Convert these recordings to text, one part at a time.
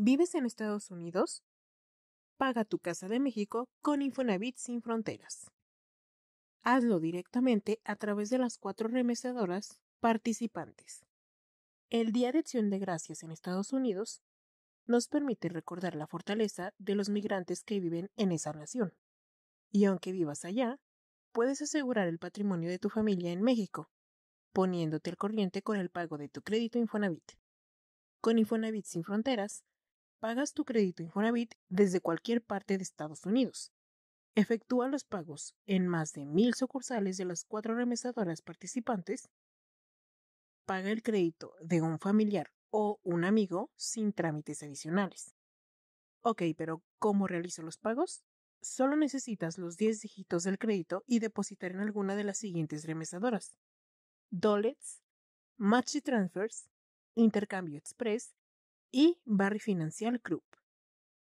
¿Vives en Estados Unidos? Paga tu casa de México con Infonavit sin fronteras. Hazlo directamente a través de las cuatro remesadoras participantes. El Día de Acción de Gracias en Estados Unidos nos permite recordar la fortaleza de los migrantes que viven en esa nación. Y aunque vivas allá, puedes asegurar el patrimonio de tu familia en México, poniéndote al corriente con el pago de tu crédito Infonavit. Con Infonavit sin fronteras, pagas tu crédito Infonavit desde cualquier parte de Estados Unidos. Efectúa los pagos en más de mil sucursales de las cuatro remesadoras participantes. Paga el crédito de un familiar o un amigo sin trámites adicionales. Ok, pero ¿cómo realizo los pagos? Solo necesitas los 10 dígitos del crédito y depositar en alguna de las siguientes remesadoras. DOLETS, Match Transfers, Intercambio Express, y Barry Financial Club.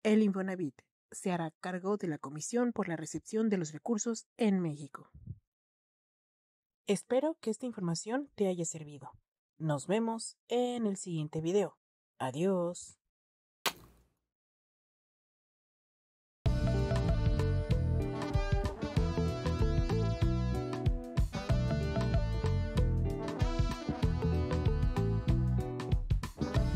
El Infonavit se hará cargo de la Comisión por la Recepción de los Recursos en México. Espero que esta información te haya servido. Nos vemos en el siguiente video. Adiós.